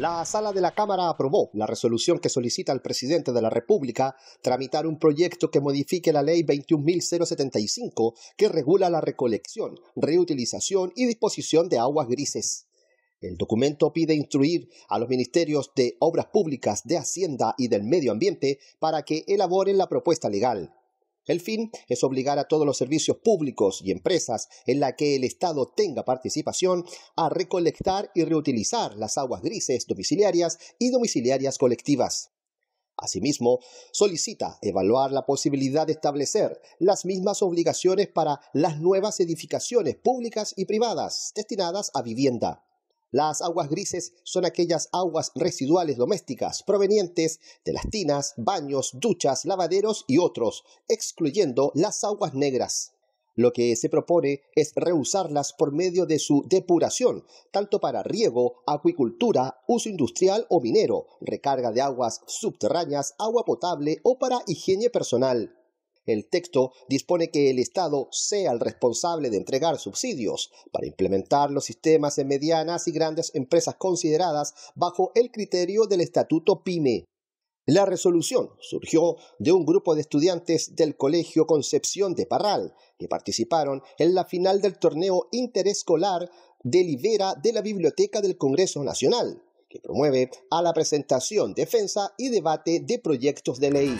La sala de la Cámara aprobó la resolución que solicita al presidente de la República tramitar un proyecto que modifique la ley 21.075 que regula la recolección, reutilización y disposición de aguas grises. El documento pide instruir a los ministerios de Obras Públicas, de Hacienda y del Medio Ambiente para que elaboren la propuesta legal. El fin es obligar a todos los servicios públicos y empresas en la que el Estado tenga participación a recolectar y reutilizar las aguas grises domiciliarias y domiciliarias colectivas. Asimismo, solicita evaluar la posibilidad de establecer las mismas obligaciones para las nuevas edificaciones públicas y privadas destinadas a vivienda. Las aguas grises son aquellas aguas residuales domésticas provenientes de las tinas, baños, duchas, lavaderos y otros, excluyendo las aguas negras. Lo que se propone es reusarlas por medio de su depuración, tanto para riego, acuicultura, uso industrial o minero, recarga de aguas subterráneas, agua potable o para higiene personal. El texto dispone que el Estado sea el responsable de entregar subsidios para implementar los sistemas en medianas y grandes empresas consideradas bajo el criterio del Estatuto PYME. La resolución surgió de un grupo de estudiantes del Colegio Concepción de Parral, que participaron en la final del torneo interescolar de Libera de la Biblioteca del Congreso Nacional, que promueve a la presentación, defensa y debate de proyectos de ley.